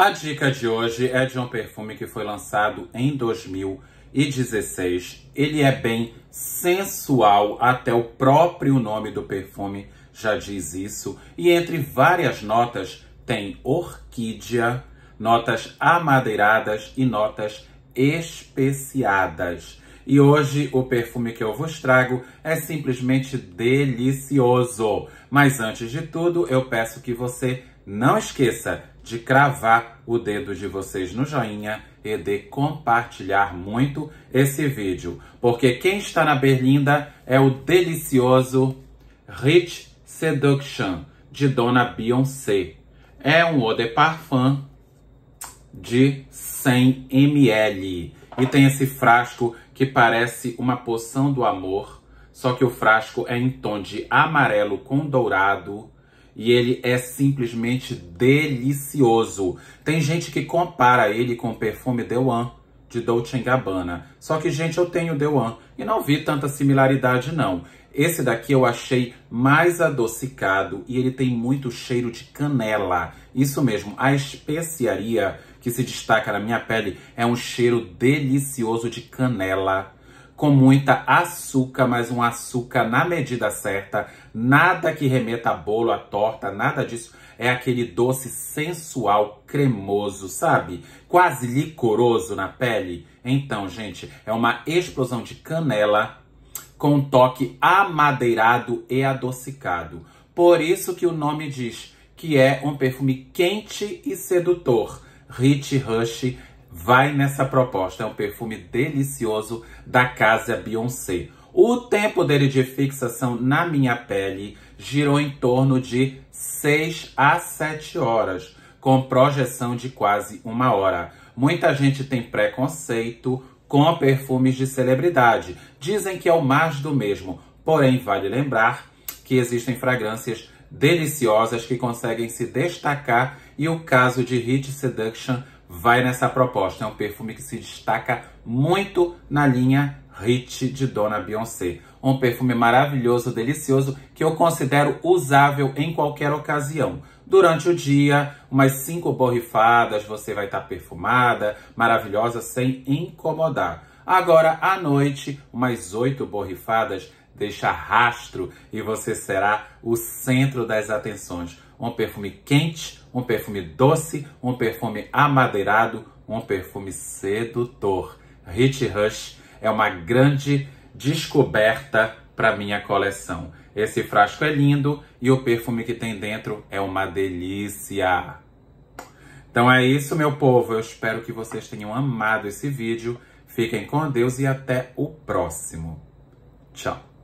A dica de hoje é de um perfume que foi lançado em 2016. Ele é bem sensual, até o próprio nome do perfume já diz isso. E entre várias notas tem orquídea, notas amadeiradas e notas especiadas. E hoje o perfume que eu vos trago é simplesmente delicioso. Mas antes de tudo, eu peço que você não esqueça de cravar o dedo de vocês no joinha e de compartilhar muito esse vídeo, porque quem está na berlinda é o delicioso Rich Seduction de Dona Beyoncé. É um eau de parfum de 100 ml e tem esse frasco que parece uma poção do amor, só que o frasco é em tom de amarelo com dourado e ele é simplesmente delicioso. Tem gente que compara ele com o perfume Dewan de Dolce Gabbana. Só que, gente, eu tenho Dewan e não vi tanta similaridade, não. Esse daqui eu achei mais adocicado e ele tem muito cheiro de canela. Isso mesmo, a especiaria que se destaca na minha pele é um cheiro delicioso de canela com muita açúcar, mas um açúcar na medida certa, nada que remeta a bolo, a torta, nada disso. É aquele doce sensual, cremoso, sabe? Quase licoroso na pele. Então, gente, é uma explosão de canela com um toque amadeirado e adocicado. Por isso que o nome diz que é um perfume quente e sedutor. Rich Rush Vai nessa proposta, é um perfume delicioso da casa Beyoncé. O tempo dele de fixação na minha pele girou em torno de 6 a 7 horas, com projeção de quase uma hora. Muita gente tem preconceito com perfumes de celebridade. Dizem que é o mais do mesmo, porém vale lembrar que existem fragrâncias deliciosas que conseguem se destacar e o caso de Hit Seduction vai nessa proposta. É um perfume que se destaca muito na linha Hit de Dona Beyoncé. Um perfume maravilhoso, delicioso, que eu considero usável em qualquer ocasião. Durante o dia, umas cinco borrifadas, você vai estar tá perfumada, maravilhosa, sem incomodar. Agora, à noite, umas oito borrifadas deixa rastro e você será o centro das atenções. Um perfume quente, um perfume doce, um perfume amadeirado, um perfume sedutor. Hit Rush é uma grande descoberta para minha coleção. Esse frasco é lindo e o perfume que tem dentro é uma delícia. Então é isso, meu povo. Eu espero que vocês tenham amado esse vídeo. Fiquem com Deus e até o próximo. Tchau.